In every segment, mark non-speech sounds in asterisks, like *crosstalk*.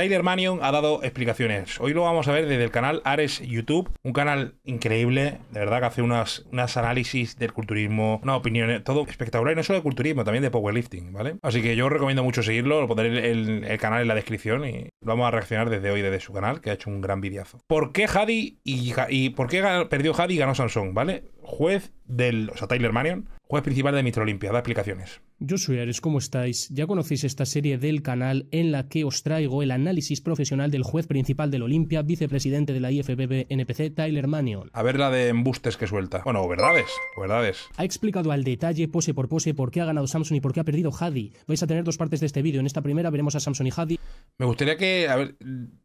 Tyler Mannion ha dado explicaciones. Hoy lo vamos a ver desde el canal Ares YouTube, un canal increíble, de verdad que hace unas, unas análisis del culturismo, unas opiniones, todo espectacular, y no solo de culturismo, también de powerlifting, ¿vale? Así que yo recomiendo mucho seguirlo, lo pondré el, el, canal en la descripción y lo vamos a reaccionar desde hoy, desde su canal, que ha hecho un gran videazo. ¿Por qué Hadi y, por qué perdió Hadi y ganó Sansón, ¿vale? Juez del, o sea, Tyler Mannion, juez principal de Mitro Olimpia, da explicaciones. Yo soy Ares, ¿cómo estáis? Ya conocéis esta serie del canal en la que os traigo el análisis profesional del juez principal del Olimpia, vicepresidente de la IFBB-NPC, Tyler Mannion. A ver la de embustes que suelta. Bueno, verdades, verdades. Ha explicado al detalle, pose por pose, por qué ha ganado Samsung y por qué ha perdido Hadi. Vais a tener dos partes de este vídeo. En esta primera veremos a Samsung y Hadi. Me gustaría que, a ver,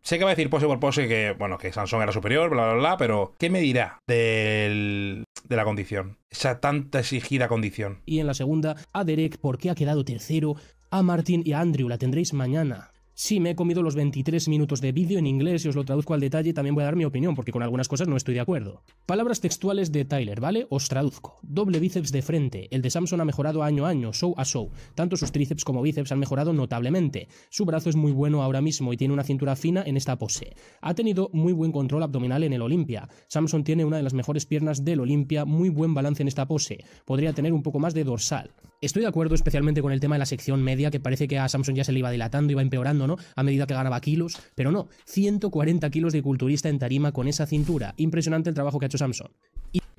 sé que va a decir pose por pose que, bueno, que Samsung era superior, bla, bla, bla, pero ¿qué me dirá del de la condición. Esa tanta exigida condición. Y en la segunda, a Derek porque ha quedado tercero, a Martin y a Andrew la tendréis mañana Sí, me he comido los 23 minutos de vídeo en inglés y os lo traduzco al detalle. También voy a dar mi opinión, porque con algunas cosas no estoy de acuerdo. Palabras textuales de Tyler, ¿vale? Os traduzco. Doble bíceps de frente. El de Samson ha mejorado año a año, show a show. Tanto sus tríceps como bíceps han mejorado notablemente. Su brazo es muy bueno ahora mismo y tiene una cintura fina en esta pose. Ha tenido muy buen control abdominal en el Olimpia. Samson tiene una de las mejores piernas del Olimpia, muy buen balance en esta pose. Podría tener un poco más de dorsal. Estoy de acuerdo especialmente con el tema de la sección media, que parece que a Samson ya se le iba dilatando, iba empeorando, ¿no? A medida que ganaba kilos, pero no, 140 kilos de culturista en tarima con esa cintura. Impresionante el trabajo que ha hecho Samson.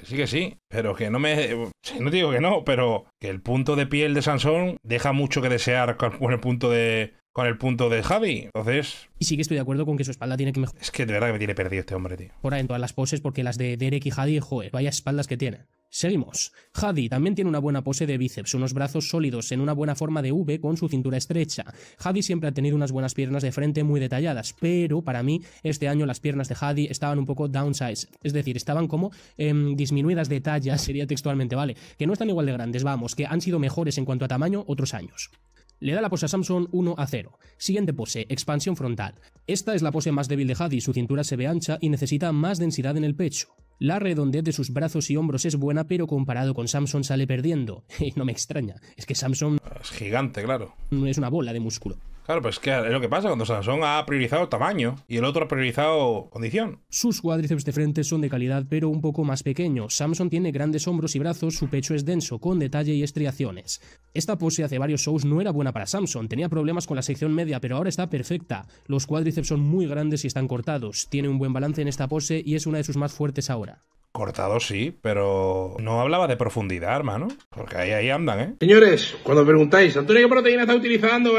Sí que sí, pero que no me... No digo que no, pero que el punto de piel de Samson deja mucho que desear con el punto de, con el punto de Javi. Entonces. Y sí que estoy de acuerdo con que su espalda tiene que mejorar. Es que de verdad que me tiene perdido este hombre, tío. Ahora en todas las poses, porque las de Derek y Javi, joder, vaya espaldas que tiene. Seguimos. Hadi también tiene una buena pose de bíceps, unos brazos sólidos en una buena forma de V con su cintura estrecha. Hadi siempre ha tenido unas buenas piernas de frente muy detalladas, pero para mí este año las piernas de Hadi estaban un poco downsized, es decir, estaban como em, disminuidas de talla, *laughs* sería textualmente, ¿vale? Que no están igual de grandes, vamos, que han sido mejores en cuanto a tamaño otros años. Le da la pose a Samson 1 a 0. Siguiente pose, expansión frontal. Esta es la pose más débil de Hadi, su cintura se ve ancha y necesita más densidad en el pecho. La redondez de sus brazos y hombros es buena, pero comparado con Samson sale perdiendo. *laughs* Y no me extraña, es que Samson... Es gigante, claro. No es una bola de músculo. Claro, pues es lo que pasa, cuando Samson ha priorizado tamaño y el otro ha priorizado condición. Sus cuádriceps de frente son de calidad pero un poco más pequeño. Samson tiene grandes hombros y brazos, su pecho es denso, con detalle y estriaciones. Esta pose hace varios shows no era buena para Samson, tenía problemas con la sección media pero ahora está perfecta. Los cuádriceps son muy grandes y están cortados, tiene un buen balance en esta pose y es una de sus más fuertes ahora. Cortado sí, pero no hablaba de profundidad, hermano. Porque ahí, andan, ¿eh? Señores, cuando preguntáis, Antonio, ¿qué proteína está utilizando?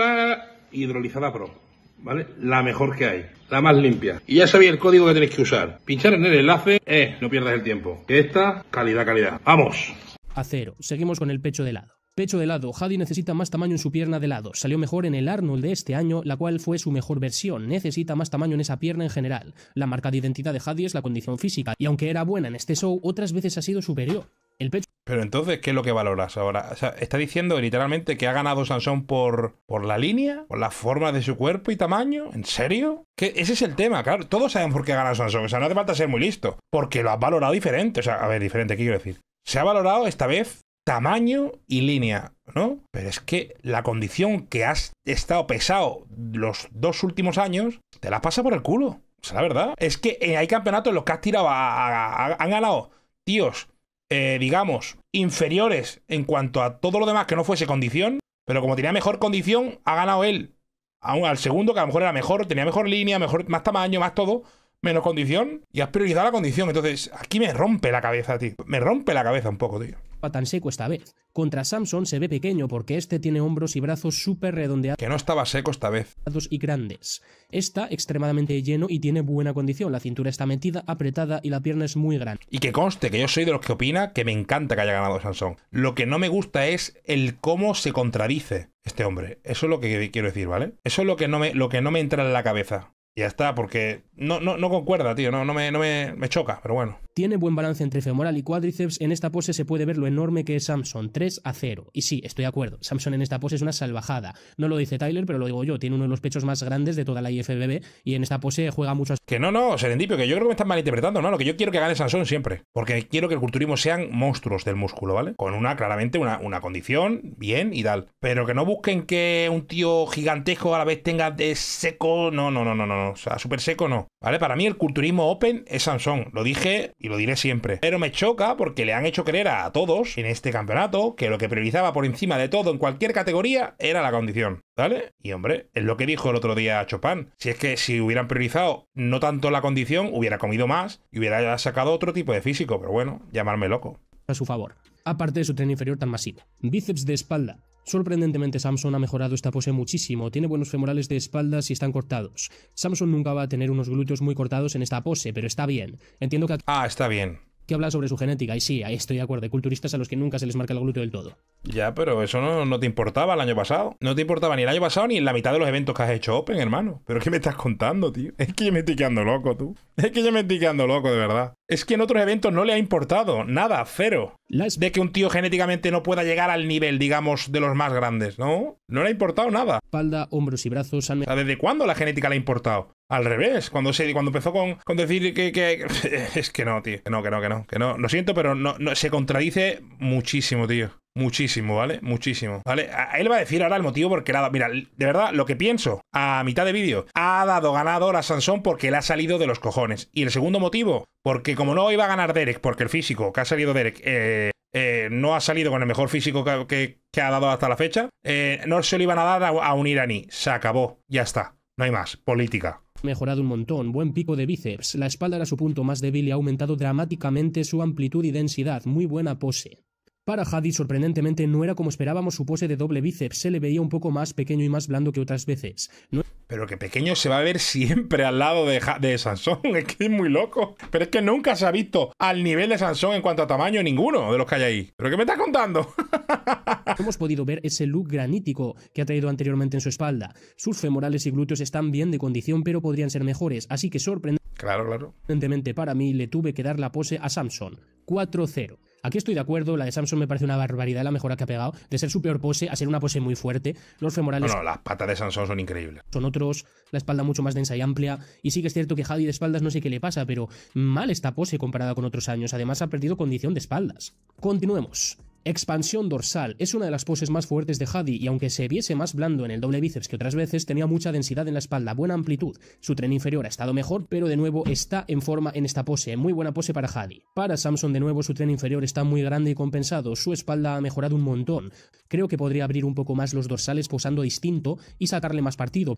hidrolizada pro. ¿Vale? La mejor que hay, la más limpia. Y ya sabéis el código que tenéis que usar. Pinchar en el enlace, eh, no pierdas el tiempo. esta, calidad, calidad. ¡Vamos! A cero, Seguimos con el pecho de lado. Pecho de lado, Hadi necesita más tamaño en su pierna de lado. Salió mejor en el Arnold de este año, la cual fue su mejor versión. Necesita más tamaño en esa pierna en general. La marca de identidad de Hadi es la condición física, y aunque era buena en este show, otras veces ha sido superior. El pecho pero entonces, ¿qué es lo que valoras ahora? O sea, está diciendo literalmente que ha ganado Sansón por, por la línea, por la forma de su cuerpo y tamaño. ¿En serio? ese es el tema, claro. Todos saben por qué ha ganado Sansón. O sea, no hace falta ser muy listo. Porque lo has valorado diferente. O sea, a ver, diferente, ¿qué quiero decir? Se ha valorado esta vez tamaño y línea, ¿no? Pero es que la condición que has estado pesado los dos últimos años, te la pasa por el culo. O sea, la verdad. Es que hay campeonatos en los que has tirado han ganado tíos eh, digamos, inferiores en cuanto a todo lo demás que no fuese condición, pero como tenía mejor condición, ha ganado él aún al segundo, que a lo mejor era mejor, tenía mejor línea, mejor, más tamaño, más todo, menos condición, y has priorizado la condición. Entonces, aquí me rompe la cabeza, tío. Me rompe la cabeza un poco, tío tan seco esta vez. Contra Samson se ve pequeño porque este tiene hombros y brazos súper redondeados. Que no estaba seco esta vez. Y grandes. Está extremadamente lleno y tiene buena condición. La cintura está metida, apretada y la pierna es muy grande. Y que conste que yo soy de los que opina que me encanta que haya ganado Samson. Lo que no me gusta es el cómo se contradice este hombre. Eso es lo que quiero decir, ¿vale? Eso es lo que no me entra en la cabeza ya está, porque no, no, no concuerda, tío, no, no, me, no me, me, choca, pero bueno. Tiene buen balance entre femoral y cuádriceps, en esta pose se puede ver lo enorme que es Samson, 3 a 0. Y sí, estoy de acuerdo, Samson en esta pose es una salvajada. No lo dice Tyler, pero lo digo yo, tiene uno de los pechos más grandes de toda la IFBB y en esta pose juega mucho... Que no, no, Serendipio, que yo creo que me están malinterpretando, ¿no? Lo que yo quiero que gane Samson siempre, porque quiero que el culturismo sean monstruos del músculo, ¿vale? Con una, claramente, una, una condición, bien y tal. Pero que no busquen que un tío gigantesco a la vez tenga de seco, no, no, no, no, no o sea, súper seco no. ¿Vale? Para mí el culturismo open es Sansón, lo dije y lo diré siempre. Pero me choca porque le han hecho creer a todos en este campeonato que lo que priorizaba por encima de todo en cualquier categoría era la condición. ¿Vale? Y hombre, es lo que dijo el otro día Chopin. Si es que si hubieran priorizado no tanto la condición, hubiera comido más y hubiera sacado otro tipo de físico, pero bueno, llamarme loco. A su favor, aparte de su tren inferior tan masivo. Bíceps de espalda, Sorprendentemente, Samson ha mejorado esta pose muchísimo, tiene buenos femorales de espaldas y están cortados. Samson nunca va a tener unos glúteos muy cortados en esta pose, pero está bien. Entiendo que... Ah, está bien que habla sobre su genética. Y sí, ahí estoy de acuerdo. Hay culturistas a los que nunca se les marca el glúteo del todo. Ya, pero eso no, te importaba el año pasado. No te importaba ni el año pasado ni en la mitad de los eventos que has hecho Open, hermano. Pero ¿qué me estás contando, tío? Es que yo me estoy quedando loco, tú. Es que yo me estoy quedando loco, de verdad. Es que en otros eventos no le ha importado nada, cero. De que un tío genéticamente no pueda llegar al nivel, digamos, de los más grandes, ¿no? No le ha importado nada. Espalda, hombros y brazos ¿Desde cuándo la genética le ha importado? Al revés, cuando se cuando empezó con, con decir que, *laughs* es que no, tío, que no, que no, que no, que no. Lo siento, pero no, no se contradice muchísimo, tío. Muchísimo, ¿vale? Muchísimo, ¿vale? él va a decir ahora el motivo porque le Mira, de verdad, lo que pienso a mitad de vídeo, ha dado ganador a Sansón porque le ha salido de los cojones. Y el segundo motivo, porque como no iba a ganar Derek, porque el físico que ha salido Derek eh, eh, no ha salido con el mejor físico que, ha dado hasta la fecha, eh, no se lo iban a dar a, a un iraní. Se acabó, ya está, no hay más. Política mejorado un montón, buen pico de bíceps, la espalda era su punto más débil y ha aumentado dramáticamente su amplitud y densidad, muy buena pose. Para Hadi, sorprendentemente, no era como esperábamos su pose de doble bíceps, se le veía un poco más pequeño y más blando que otras veces. Pero que pequeño se va a ver siempre al lado de, de Sansón, *laughs* es que es muy loco. Pero es que nunca se ha visto al nivel de Sansón en cuanto a tamaño ninguno de los que hay ahí. ¿Pero qué me estás contando? *laughs* *laughs* Hemos podido ver ese look granítico que ha traído anteriormente en su espalda. Sus femorales y glúteos están bien de condición, pero podrían ser mejores, así que sorprendente. Claro, claro. para mí le tuve que dar la pose a Samson. 4-0. Aquí estoy de acuerdo, la de Samson me parece una barbaridad la mejora que ha pegado, de ser su peor pose a ser una pose muy fuerte. Los femorales. No, no las patas de Samson son increíbles. Son otros, la espalda mucho más densa y amplia. Y sí que es cierto que Javi de espaldas no sé qué le pasa, pero mal esta pose comparada con otros años. Además, ha perdido condición de espaldas. Continuemos. Expansión dorsal. Es una de las poses más fuertes de Hadi y aunque se viese más blando en el doble bíceps que otras veces, tenía mucha densidad en la espalda, buena amplitud. Su tren inferior ha estado mejor, pero de nuevo está en forma en esta pose, muy buena pose para Hadi. Para Samson de nuevo su tren inferior está muy grande y compensado, su espalda ha mejorado un montón. Creo que podría abrir un poco más los dorsales posando distinto y sacarle más partido,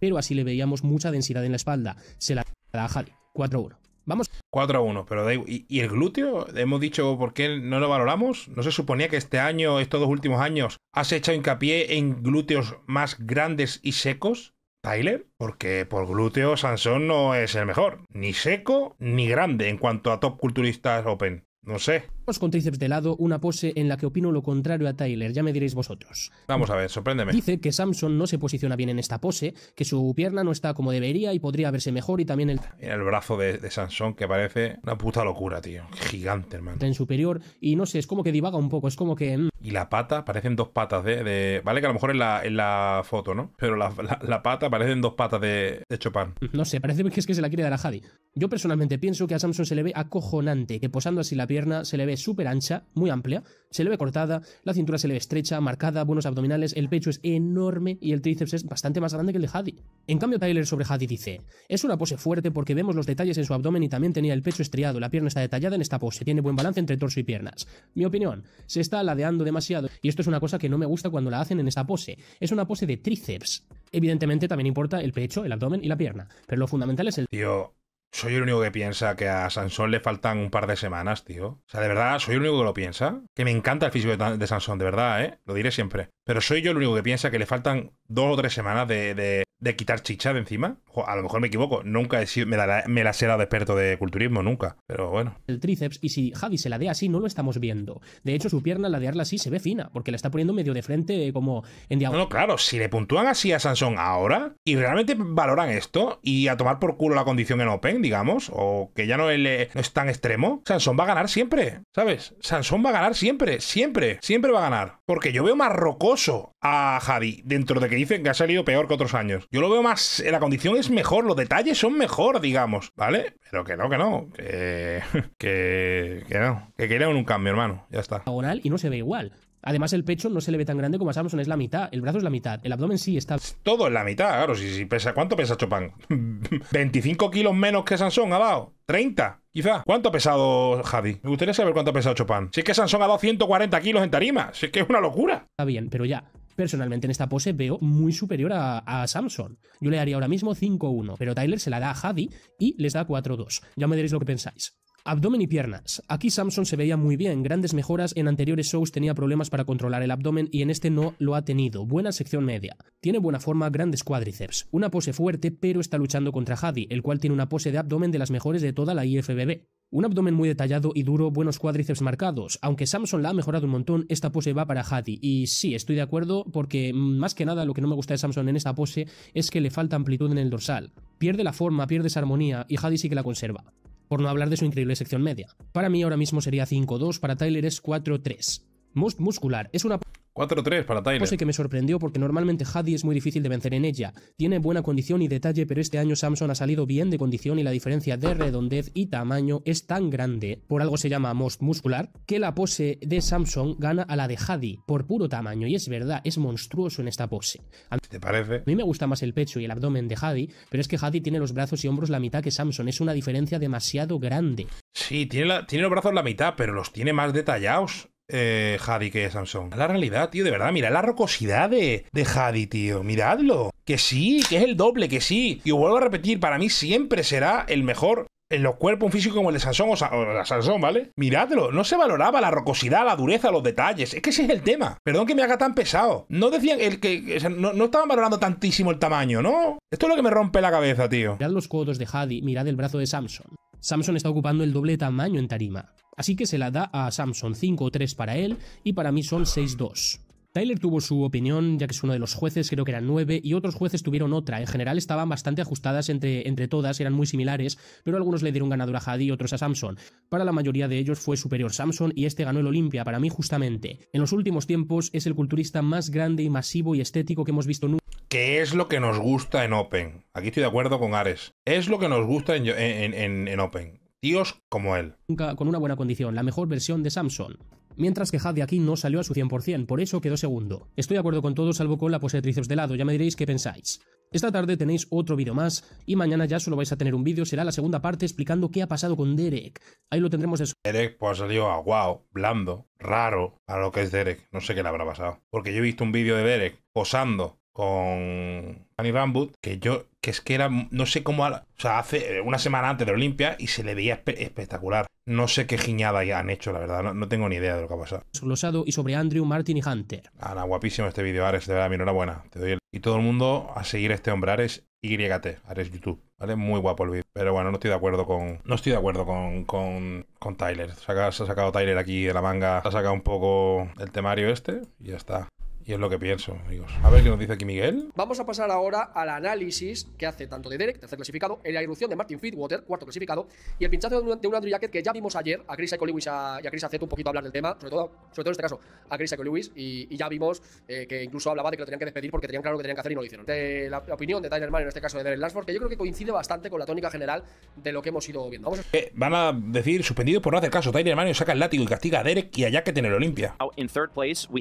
pero así le veíamos mucha densidad en la espalda. Se la da a Hadi. 4-1. Vamos. 4 a 1, pero da ¿Y, el glúteo? Hemos dicho por qué no lo valoramos. ¿No se suponía que este año, estos dos últimos años, has hecho hincapié en glúteos más grandes y secos? Tyler, porque por glúteo Sansón no es el mejor, ni seco ni grande en cuanto a top culturistas open. No sé. Os con tríceps de lado, una pose en la que opino lo contrario a Tyler, ya me diréis vosotros. Vamos a ver, sorpréndeme. Dice que Samson no se posiciona bien en esta pose, que su pierna no está como debería y podría verse mejor y también el... el brazo de, Samson que parece una puta locura, tío. Gigante, hermano. En superior y no sé, es como que divaga un poco, es como que... Mm. Y la pata, parecen dos patas de... Vale que a lo mejor en la, en la foto, ¿no? Pero la, la, pata parecen dos patas de, de Chopin. No sé, parece que es que se la quiere dar a Hadi. Yo personalmente pienso que a Samson se le ve acojonante, que posando así la pierna pierna se le ve súper ancha, muy amplia, se le ve cortada, la cintura se le ve estrecha, marcada, buenos abdominales, el pecho es enorme y el tríceps es bastante más grande que el de Hadi. En cambio, Tyler sobre Hadi dice, es una pose fuerte porque vemos los detalles en su abdomen y también tenía el pecho estriado, la pierna está detallada en esta pose, tiene buen balance entre torso y piernas. Mi opinión, se está ladeando demasiado y esto es una cosa que no me gusta cuando la hacen en esta pose, es una pose de tríceps. Evidentemente también importa el pecho, el abdomen y la pierna, pero lo fundamental es el... Tío, soy el único que piensa que a Sansón le faltan un par de semanas, tío. O sea, de verdad, soy el único que lo piensa. Que me encanta el físico de, Sansón, de verdad, ¿eh? Lo diré siempre. Pero soy yo el único que piensa que le faltan dos o tres semanas de, de quitar chicha de encima. a lo mejor me equivoco, nunca he me, la, he dado de experto de culturismo, nunca, pero bueno. El tríceps, y si Javi se la dé así, no lo estamos viendo. De hecho, su pierna, ladearla así, se ve fina, porque la está poniendo medio de frente, eh, como en diagonal. No, claro, si le puntúan así a Sansón ahora, y realmente valoran esto, y a tomar por culo la condición en Open, digamos, o que ya no, es, no es tan extremo, Sansón va a ganar siempre, ¿sabes? Sansón va a ganar siempre, siempre, siempre va a ganar. Porque yo veo más rocoso a Javi dentro de que dicen que ha salido peor que otros años. Yo lo veo más, eh, la condición es mejor, los detalles son mejor, digamos, ¿vale? Pero que no, que no, que, *laughs* que, que no, que queremos un cambio, hermano, ya está. y no se ve igual. Además, el pecho no se le ve tan grande como a Samson, es la mitad. El brazo es la mitad. El abdomen sí está. Todo es la mitad, claro. Si, pesa, ¿Cuánto pesa Chopin? ¿25 *laughs* kilos menos que Sansón ha dado? ¿30? Quizá. ¿Cuánto ha pesado Javi? Me gustaría saber cuánto ha pesado Chopin. Si es que Sansón ha dado 140 kilos en tarima. Si es que es una locura. Está bien, pero ya personalmente en esta pose veo muy superior a, Samson. Yo le daría ahora mismo 5-1, pero Tyler se la da a Hadi y les da 4-2. Ya me diréis lo que pensáis. Abdomen y piernas. Aquí Samson se veía muy bien, grandes mejoras, en anteriores shows tenía problemas para controlar el abdomen y en este no lo ha tenido, buena sección media. Tiene buena forma, grandes cuádriceps, una pose fuerte pero está luchando contra Hadi, el cual tiene una pose de abdomen de las mejores de toda la IFBB. Un abdomen muy detallado y duro, buenos cuádriceps marcados. Aunque Samson la ha mejorado un montón, esta pose va para Hadi. Y sí, estoy de acuerdo porque más que nada lo que no me gusta de Samson en esta pose es que le falta amplitud en el dorsal. Pierde la forma, pierde esa armonía y Hadi sí que la conserva. Por no hablar de su increíble sección media. Para mí ahora mismo sería 5-2, para Tyler es 4-3. Most muscular es una... 4-3 para Tyler. que me sorprendió porque normalmente Hadi es muy difícil de vencer en ella. Tiene buena condición y detalle, pero este año Samson ha salido bien de condición y la diferencia de redondez y tamaño es tan grande, por algo se llama most muscular, que la pose de Samson gana a la de Hadi por puro tamaño. Y es verdad, es monstruoso en esta pose. A ¿Te parece? A mí me gusta más el pecho y el abdomen de Hadi, pero es que Hadi tiene los brazos y hombros la mitad que Samson. Es una diferencia demasiado grande. Sí, tiene, tiene los brazos la mitad, pero los tiene más detallados eh, que Samson. La realidad, tío, de verdad, mira la rocosidad de, Jadi, tío. Miradlo. Que sí, que es el doble, que sí. Y vuelvo a repetir, para mí siempre será el mejor en los cuerpos un físico como el de Sansón o, la Sansón, ¿vale? Miradlo, no se valoraba la rocosidad, la dureza, los detalles. Es que ese es el tema. Perdón que me haga tan pesado. No decían el que. no, estaban valorando tantísimo el tamaño, ¿no? Esto es lo que me rompe la cabeza, tío. Mirad los codos de Hadi, mirad el brazo de Samson. Samson está ocupando el doble tamaño en tarima. Así que se la da a Samson 5 o 3 para él y para mí son 6-2. Tyler tuvo su opinión, ya que es uno de los jueces, creo que eran nueve, y otros jueces tuvieron otra. En general estaban bastante ajustadas entre, entre todas, eran muy similares, pero algunos le dieron ganador a Hadi y otros a Samson. Para la mayoría de ellos fue superior Samson y este ganó el Olimpia, para mí justamente. En los últimos tiempos es el culturista más grande y masivo y estético que hemos visto nunca. ¿Qué es lo que nos gusta en Open? Aquí estoy de acuerdo con Ares. Es lo que nos gusta en Open Dios como él. Nunca Con una buena condición, la mejor versión de Samson. Mientras que Had aquí no salió a su 100%, por eso quedó segundo. Estoy de acuerdo con todo salvo con la pose de de lado, ya me diréis qué pensáis. Esta tarde tenéis otro vídeo más y mañana ya solo vais a tener un vídeo, será la segunda parte explicando qué ha pasado con Derek. Ahí lo tendremos eso. Derek pues salió guau, blando, raro, a lo que es Derek, no sé qué le habrá pasado. Porque yo he visto un vídeo de Derek posando con Annie Rambut, que yo, que es que era, no sé cómo, o sea, hace eh, una semana antes de Olimpia y se le veía espectacular. No sé qué giñada ya han hecho, la verdad, no, tengo ni idea de lo que ha pasado. Solosado y sobre Andrew, Martin y Hunter. Ana, guapísimo este vídeo, Ares, de verdad, mi enhorabuena, te doy el... Y todo el mundo a seguir este hombre, Ares YT, Ares YouTube, ¿vale? Muy guapo el vídeo. Pero bueno, no estoy de acuerdo con, no estoy de acuerdo con, con, con Tyler. se ha sacado Tyler aquí de la manga, se ha sacado un poco el temario este y ya está. Y es lo que pienso, amigos. A ver qué nos dice aquí Miguel. Vamos a pasar ahora al análisis que hace tanto de Derek, tercer clasificado, en la irrupción de Martin Feedwater, cuarto clasificado, y el pinchazo de un, Andrew Jacket que ya vimos ayer, a Chris Lewis y a, Chris Aceto un poquito hablar del tema, sobre todo, sobre todo en este caso, a Chris y, ya vimos eh, que incluso hablaba de que lo tenían que despedir porque tenían claro lo que tenían que hacer y no lo hicieron. Eh, la, opinión de Tyler Mann en este caso de Derek Lansford, que yo creo que coincide bastante con la tónica general de lo que hemos ido viendo. Vamos eh, van a decir suspendido por no hacer caso. Tyler Mann saca el látigo y castiga a Derek y a que en el Olimpia. third place, we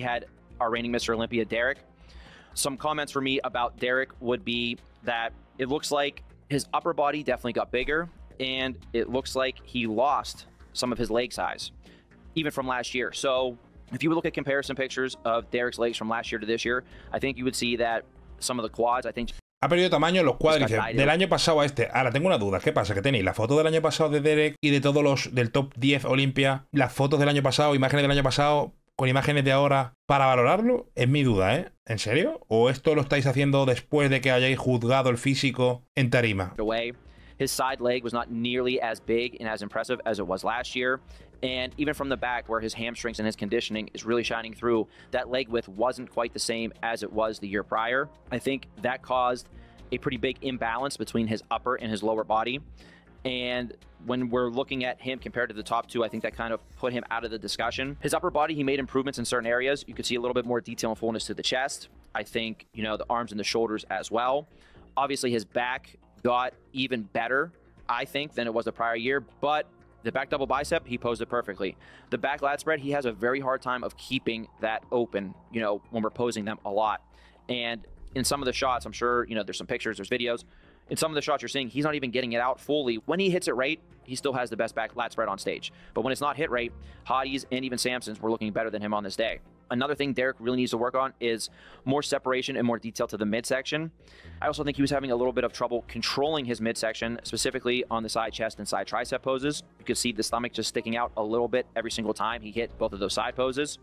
our reigning Mr. Olympia, Derek. Some comments for me about Derek would be that it looks like his upper body definitely got bigger, and it looks like he lost some of his leg size, even from last year. So if you would look at comparison pictures of Derek's legs from last year to this year, I think you would see that some of the quads, I think. Ha perdido tamaño los cuádriceps del año pasado a este. Ahora tengo una duda. ¿Qué pasa? Que tenéis la foto del año pasado de Derek y de todos los del top 10 Olimpia, las fotos del año pasado, imágenes del año pasado, con imágenes de ahora para valorarlo? Es mi duda, ¿eh? ¿En serio? ¿O esto lo estáis haciendo después de que hayáis juzgado el físico en tarima? His side leg was not nearly as big and as impressive as it was last year. And even from the back, where his hamstrings and his conditioning is really shining through, that leg width wasn't quite the same as it was the year prior. I think that caused a pretty big imbalance between his upper and his lower body. And when we're looking at him compared to the top two, I think that kind of put him out of the discussion. His upper body, he made improvements in certain areas. You could see a little bit more detail and fullness to the chest. I think, you know, the arms and the shoulders as well. Obviously, his back got even better, I think, than it was the prior year, but the back double bicep, he posed it perfectly. The back lat spread, he has a very hard time of keeping that open, you know, when we're posing them a lot. And in some of the shots, I'm sure, you know, there's some pictures, there's videos in some of the shots you're seeing, he's not even getting it out fully. When he hits it right, he still has the best back lat spread on stage. But when it's not hit right, Hotties and even Samsons were looking better than him on this day. Another thing Derek really needs to work on is more separation and more detail to the midsection. I also think he was having a little bit of trouble controlling his midsection, specifically on the side chest and side tricep poses. You could see the stomach just sticking out a little bit every single time he hit both of those side poses.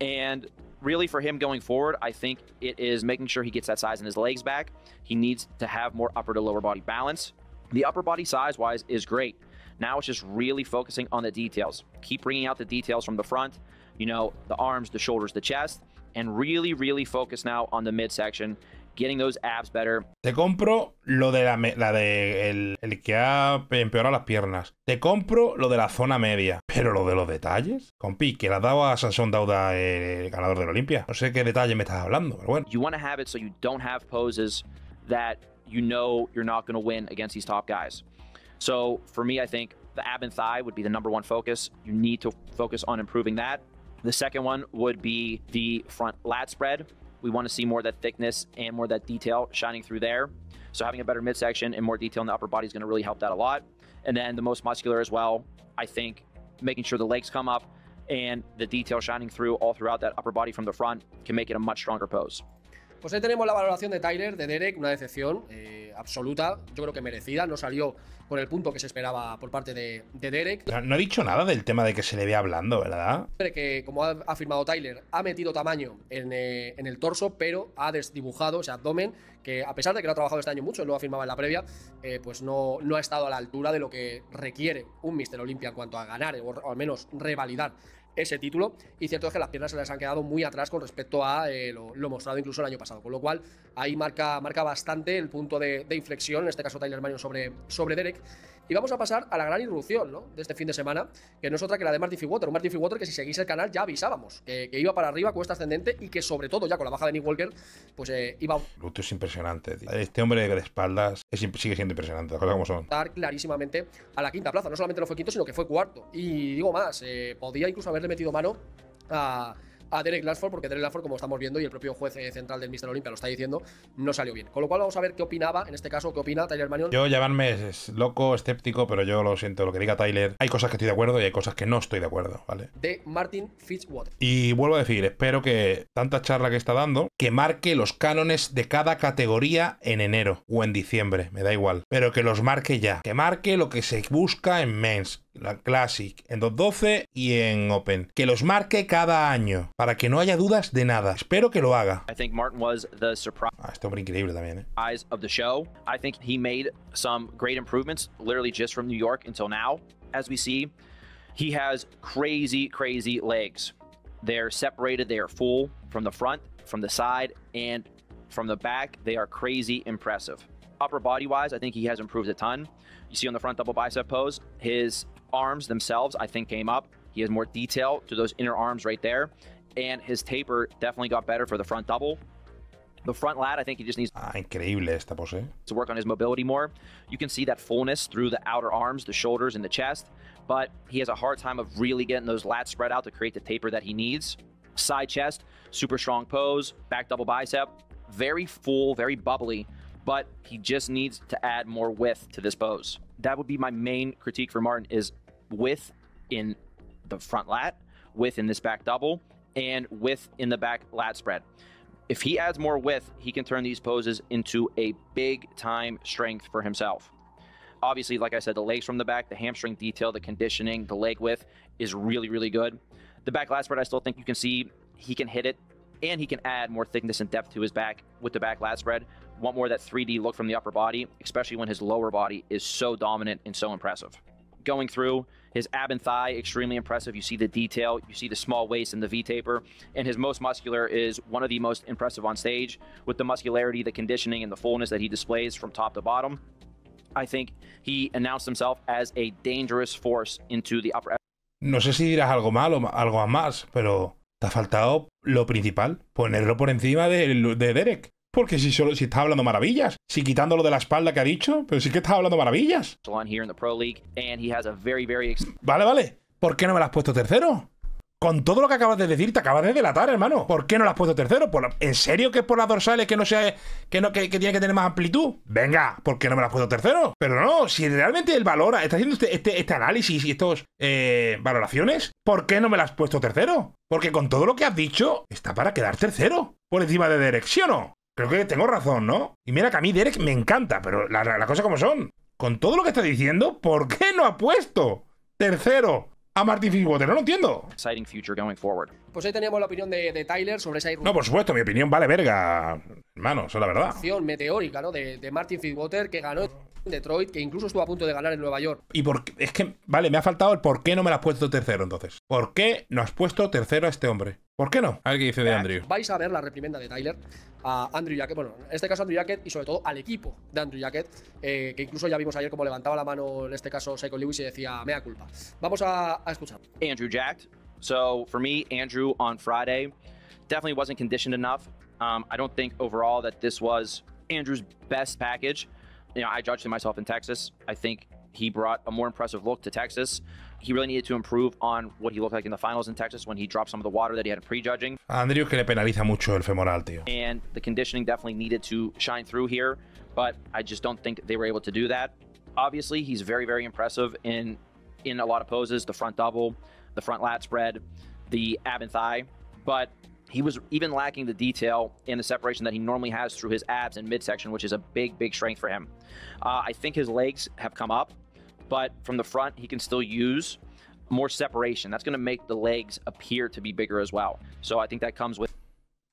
And really for him going forward, I think it is making sure he gets that size in his legs back. He needs to have more upper to lower body balance. The upper body size wise is great. Now it's just really focusing on the details. Keep bringing out the details from the front, you know, the arms, the shoulders, the chest, and really, really focus now on the midsection getting those abs better. Te compro lo de la, la de el, el, que ha empeorado las piernas. Te compro lo de la zona media. Pero lo de los detalles, compi, que la ha dado a Sansón Dauda, el ganador de la Olimpia. No sé qué detalle me estás hablando, pero bueno. You want to have it so you don't have poses that you know you're not going to win against these top guys. So for me, I think the ab and thigh would be the number one focus. You need to focus on improving that. The second one would be the front lat spread. We want to see more of that thickness and more of that detail shining through there. So having a better midsection and more detail in the upper body is going to really help that a lot. And then the most muscular as well, I think making sure the legs come up and the detail shining through all throughout that upper body from the front can make it a much stronger pose. Pues ahí tenemos la valoración de Tyler, de Derek, una decepción eh, absoluta, yo creo que merecida, no salió con el punto que se esperaba por parte de, Derek. no ha dicho nada del tema de que se le vea hablando, ¿verdad? Que como ha afirmado Tyler, ha metido tamaño eh, en, el torso, pero ha desdibujado ese abdomen, que a pesar de que no ha trabajado este año mucho, lo afirmaba en la previa, eh, pues no, ha estado a la altura de lo que requiere un Mister Olympia en cuanto a ganar, o al menos revalidar ese título. Y cierto es que las piernas se les han quedado muy atrás con respecto a eh, lo, mostrado incluso el año pasado. Con lo cual, ahí marca, marca bastante el punto de, inflexión, en este caso Tyler Mario sobre, sobre Derek. Y vamos a pasar a la gran irrupción de este fin de semana, que no es otra que la de Martin Water. Un Martin Water que si seguís el canal ya avisábamos, que, iba para arriba, cuesta ascendente y que sobre todo ya con la baja de Nick Walker, pues eh, iba... Luto es impresionante, Este hombre de espaldas sigue siendo impresionante, las cosas son. clarísimamente a la quinta plaza. No solamente no fue quinto, sino que fue cuarto. Y digo más, eh, podía incluso haberle metido mano a a Derek Lasford, porque Derek Lasford, como estamos viendo, y el propio juez eh, central del Mister Olympia lo está diciendo, no salió bien. Con lo cual vamos a ver qué opinaba, en este caso, qué opina Tyler Manion. Yo llevarme es loco, escéptico, pero yo lo siento, lo que diga Tyler, hay cosas que estoy de acuerdo y hay cosas que no estoy de acuerdo, ¿vale? De Martin Fitzwater. Y vuelvo a decir, espero que tanta charla que está dando, que marque los cánones de cada categoría en enero o en diciembre, me da igual, pero que los marque ya, que marque lo que se busca en Men's, la Classic, en 212 y en Open. Que los marque cada año. para que no haya dudas de nada. Espero que lo haga. I think Martin was the surprise. Ah, este hombre increíble también, ¿eh? Eyes of the show. I think he made some great improvements, literally just from New York until now. As we see, he has crazy, crazy legs. They're separated. They are full from the front, from the side, and from the back. They are crazy impressive. Upper body wise, I think he has improved a ton. You see on the front double bicep pose, his arms themselves, I think, came up. He has more detail to those inner arms right there and his taper definitely got better for the front double. The front lat, I think he just needs ah, increíble esta pose. Eh? to work on his mobility more. You can see that fullness through the outer arms, the shoulders, and the chest, but he has a hard time of really getting those lats spread out to create the taper that he needs. Side chest, super strong pose, back double bicep, very full, very bubbly, but he just needs to add more width to this pose. That would be my main critique for Martin is width in the front lat, width in this back double, and width in the back lat spread. If he adds more width, he can turn these poses into a big time strength for himself. Obviously, like I said, the legs from the back, the hamstring detail, the conditioning, the leg width is really, really good. The back lat spread, I still think you can see he can hit it and he can add more thickness and depth to his back with the back lat spread. Want more of that 3D look from the upper body, especially when his lower body is so dominant and so impressive. Going through, his ab and thigh, extremely impressive. You see the detail, you see the small waist and the V taper. And his most muscular is one of the most impressive on stage with the muscularity, the conditioning, and the fullness that he displays from top to bottom. I think he announced himself as a dangerous force into the upper. No sé si dirás algo malo, algo más, pero te ha faltado lo principal, ponerlo por encima de, de Derek. Porque si solo si está hablando maravillas, si quitándolo de la espalda que ha dicho, pero sí que está hablando maravillas. Vale, vale. ¿Por qué no me lo has puesto tercero? Con todo lo que acabas de decir, te acabas de delatar, hermano. ¿Por qué no lo has puesto tercero? ¿En serio que es por las dorsales que no sea. que no, tiene que tener más amplitud? Venga, ¿por qué no me lo has puesto tercero? Pero no, si realmente él valora, está haciendo este, este, este análisis y estas eh, valoraciones, ¿por qué no me lo has puesto tercero? Porque con todo lo que has dicho, está para quedar tercero. Por encima de Derek, o no? Creo que tengo razón, ¿no? Y mira que a mí Derek me encanta, pero las la, la cosas como son. Con todo lo que está diciendo, ¿por qué no ha puesto tercero a Martin Fitzwater. No lo entiendo. Pues ahí teníamos la opinión de, Tyler sobre esa No, por supuesto, mi opinión vale verga, hermano, eso es la verdad. Acción meteórica, ¿no? De, Martin Fitzwater que ganó en Detroit, que incluso estuvo a punto de ganar en Nueva York. Y por es que, vale, me ha faltado el por qué no me la has puesto tercero entonces. ¿Por qué no has puesto tercero a este hombre? ¿Por qué no? A ver qué dice de eh, Andrew. Vais a ver la reprimenda de Tyler a Andrew Jacket, bueno, en este caso Andrew Jacket y sobre todo al equipo de Andrew Jacket, eh, que incluso ya vimos ayer cómo levantaba la mano, en este caso Psycho Lewis, y decía, mea culpa. Vamos a, escuchar. Andrew Jacked. So for me, Andrew on Friday definitely wasn't conditioned enough. Um, I don't think overall that this was Andrew's best package. You know, I judged myself in Texas. I think He brought a more impressive look to Texas. He really needed to improve on what he looked like in the finals in Texas when he dropped some of the water that he had in prejudging. Andrew que le penaliza mucho el femoral, tío. And the conditioning definitely needed to shine through here, but I just don't think they were able to do that. Obviously, he's very, very impressive in in a lot of poses, the front double, the front lat spread, the ab and thigh, but he was even lacking the detail and the separation that he normally has through his abs and midsection, which is a big, big strength for him. Uh, I think his legs have come up. but from the front, he can still use more separation. That's going to make the legs appear to be bigger as well. So I think that comes with,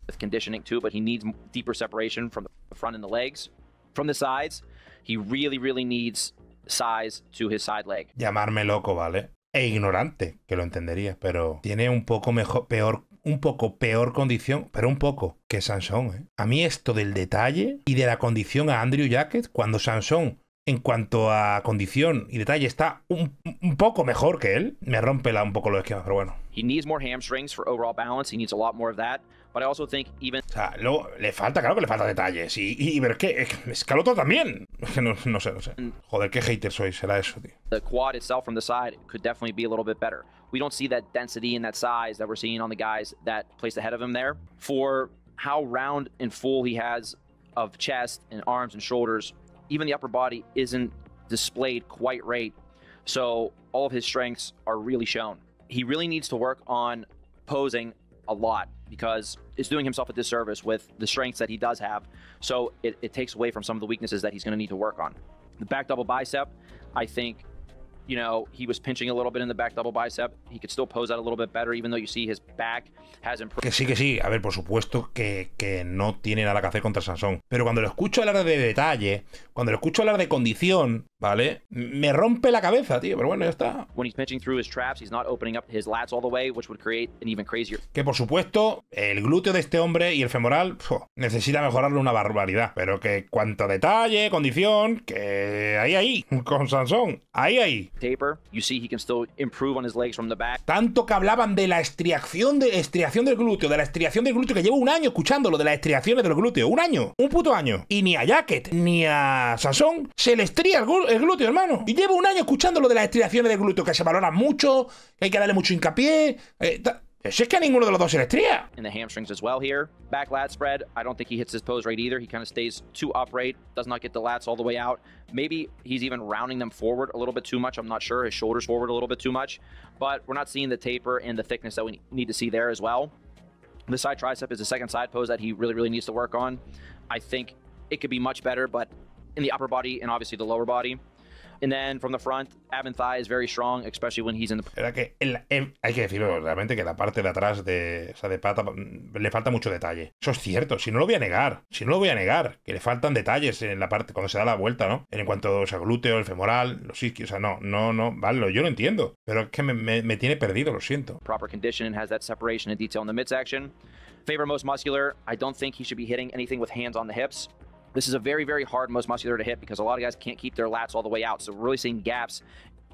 with conditioning too, but he needs deeper separation from the front and the legs. From the sides, he really, really needs size to his side leg. Llamarme loco, ¿vale? E ignorante, que lo entendería, pero tiene un poco mejor, peor un poco peor condición, pero un poco, que Sansón. ¿eh? A mí esto del detalle y de la condición a Andrew Jacket, cuando Sansón en cuanto a condición y detalle, está un, un, poco mejor que él. Me rompe la, un poco los esquemas, pero bueno. He needs more hamstrings for overall balance. He needs a lot more of that. But I also think even... O sea, luego, le falta, claro que le falta detalles. Y, y, y ver qué. Escaloto también. No, no sé, no sé. Joder, qué hater soy. Será eso, tío. The quad itself from the side could definitely be a little bit better. We don't see that density and that size that we're seeing on the guys that placed ahead of him there. For how round and full he has of chest and arms and shoulders even the upper body isn't displayed quite right. So all of his strengths are really shown. He really needs to work on posing a lot because it's doing himself a disservice with the strengths that he does have. So it, it takes away from some of the weaknesses that he's going to need to work on. The back double bicep, I think, was pinching a little bit the back double bicep. a better, even Que sí, que sí. A ver, por supuesto que, que no tiene nada que hacer contra Sansón. Pero cuando lo escucho hablar de detalle, cuando lo escucho hablar de condición, ¿vale? Me rompe la cabeza, tío. Pero bueno, ya está. When he's through his traps, he's not opening up his lats all the way, which would create an even crazier. Que por supuesto, el glúteo de este hombre y el femoral necesita mejorarlo una barbaridad. Pero que cuanto detalle, condición, que ahí, ahí, *laughs* con Sansón, ahí, ahí. Tanto que hablaban de la estriación, de, estriación del glúteo, de la estriación del glúteo, que llevo un año escuchándolo, de las estriaciones del glúteo. Un año, un puto año. Y ni a Jacket, ni a Sasón se le estría el, glúteo, hermano. Y llevo un año escuchándolo de las estriaciones del glúteo, que se valora mucho, que hay que darle mucho hincapié. Eh, es que ninguno de los dos se In the hamstrings as well here. Back lat spread. I don't think he hits his pose right either. He kind of stays too upright. Does not get the lats all the way out. Maybe he's even rounding them forward a little bit too much. I'm not sure. His shoulders forward a little bit too much. But we're not seeing the taper and the thickness that we need to see there as well. The side tricep is the second side pose that he really, really needs to work on. I think it could be much better, but in the upper body and obviously the lower body, And then from the front, is very strong, especially when he's in the... que hay que decirlo realmente que la parte de atrás de, o de pata mm, le falta mucho detalle. Eso es cierto, si no lo voy a negar, si no lo voy a negar, que le faltan detalles en la parte cuando se da la vuelta, ¿no? En cuanto a glúteo, el femoral, los isquios, o sea, no, no, no, vale, yo lo entiendo, pero es que me, me, tiene perdido, lo siento. Proper condition and has that separation and detail in the midsection. Favor most muscular, I don't think he should be hitting anything with hands on the hips. This is a very, very hard most muscular to hit because a lot of guys can't keep their lats all the way out. So really seeing gaps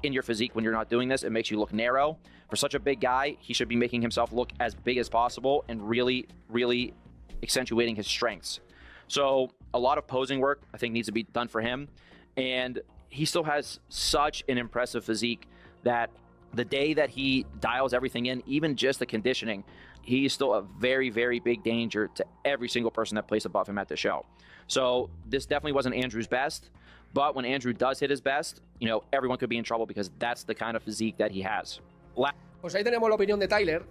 in your physique when you're not doing this, it makes you look narrow. For such a big guy, he should be making himself look as big as possible and really, really accentuating his strengths. So a lot of posing work I think needs to be done for him. And he still has such an impressive physique that the day that he dials everything in, even just the conditioning, he's still a very, very big danger to every single person that plays above him at the show. So this definitely wasn't Andrew's best, but when Andrew does hit his best, you know, everyone could be in trouble because that's the kind of physique that he has. La pues ahí tenemos la opinión de Tyler.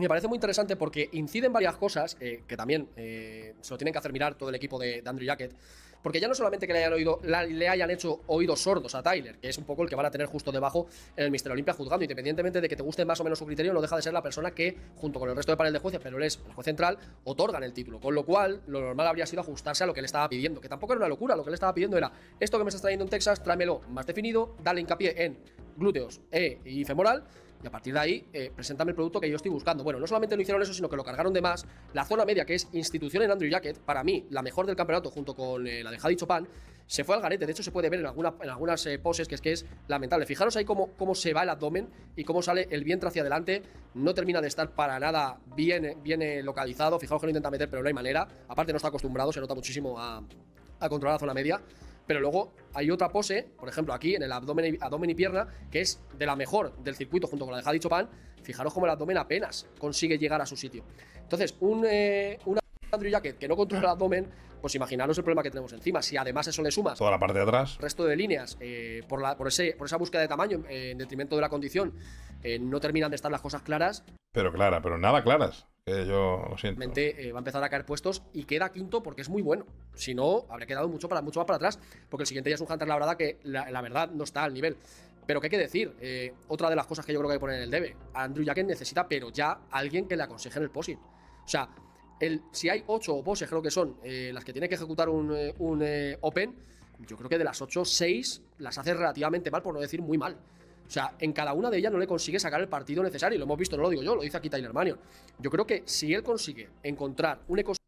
me parece muy interesante porque inciden varias cosas eh, que también eh, se lo tienen que hacer mirar todo el equipo de, Andrew Jacket. Porque ya no solamente que le hayan, oído, le hayan hecho oídos sordos a Tyler, que es un poco el que van a tener justo debajo en el Mister Olimpia juzgando, independientemente de que te guste más o menos su criterio, no deja de ser la persona que, junto con el resto de panel de jueces, pero él es el juez central, otorgan el título. Con lo cual, lo normal habría sido ajustarse a lo que le estaba pidiendo, que tampoco era una locura, lo que le estaba pidiendo era esto que me estás trayendo en Texas, tráemelo más definido, dale hincapié en glúteos e y femoral y a partir de ahí, eh, el producto que yo estoy buscando. Bueno, no solamente lo hicieron eso, sino que lo cargaron de más. La zona media, que es institución en Andrew Jacket, para mí, la mejor del campeonato, junto con eh, la de Hadi pan se fue al garete. De hecho, se puede ver en, alguna, en algunas eh, poses que es que es lamentable. Fijaros ahí cómo, cómo se va el abdomen y cómo sale el vientre hacia adelante. No termina de estar para nada bien, eh, bien localizado. Fijaros que lo intenta meter, pero no hay manera. Aparte, no está acostumbrado, se nota muchísimo a controlar la zona media pero luego hay otra pose, por ejemplo, aquí en el abdomen, abdomen y pierna, que es de la mejor del circuito junto con la de Hadichopan. Fijaros cómo el abdomen apenas consigue llegar a su sitio. Entonces, un, eh, una Andrew Jacket que no controla el abdomen pues imaginaros el problema que tenemos encima. Si además eso le sumas. Toda la parte de atrás. Resto de líneas, eh, por, esa búsqueda de tamaño, en detrimento de la condición, eh, no terminan de estar las cosas claras. Pero clara, pero nada claras. Que yo lo siento. Eh, va a empezar a caer puestos y queda quinto porque es muy bueno. Si no, habría quedado mucho, para, mucho más para atrás, porque el siguiente ya es un Hunter, la verdad, que la, verdad no está al nivel. Pero que hay que decir, otra de las cosas que yo creo que hay que poner en el debe, Andrew Jacken necesita, pero ya, alguien que le aconseje en el posible. O sea, si hay 8 poses, creo que son eh, las que tiene que ejecutar un, eh, eh, Open, yo creo que de las 8, 6 las hace relativamente mal, por no decir muy mal. O sea, en cada una de ellas no le consigue sacar el partido necesario. Y lo hemos visto, no lo digo yo, lo dice aquí Tyler Manion. Yo creo que si él consigue encontrar un ecosistema.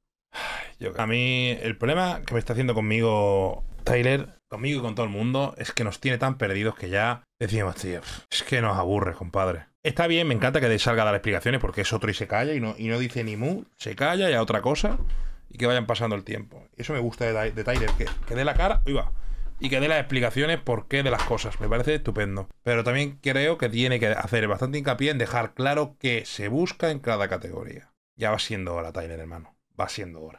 A mí, el problema que me está haciendo conmigo Tyler, conmigo y con todo el mundo, es que nos tiene tan perdidos que ya decimos, tío, es que nos aburre, compadre. Está bien, me encanta que salga salga dar explicaciones porque es otro y se calla y no, y no dice ni mu, se calla y a otra cosa y que vayan pasando el tiempo. Eso me gusta de, Tyler, que, que dé la cara, y va, y que dé las explicaciones por qué de las cosas. Me parece estupendo. Pero también creo que tiene que hacer bastante hincapié en dejar claro que se busca en cada categoría. Ya va siendo hora, Tyler, hermano. Va siendo hora.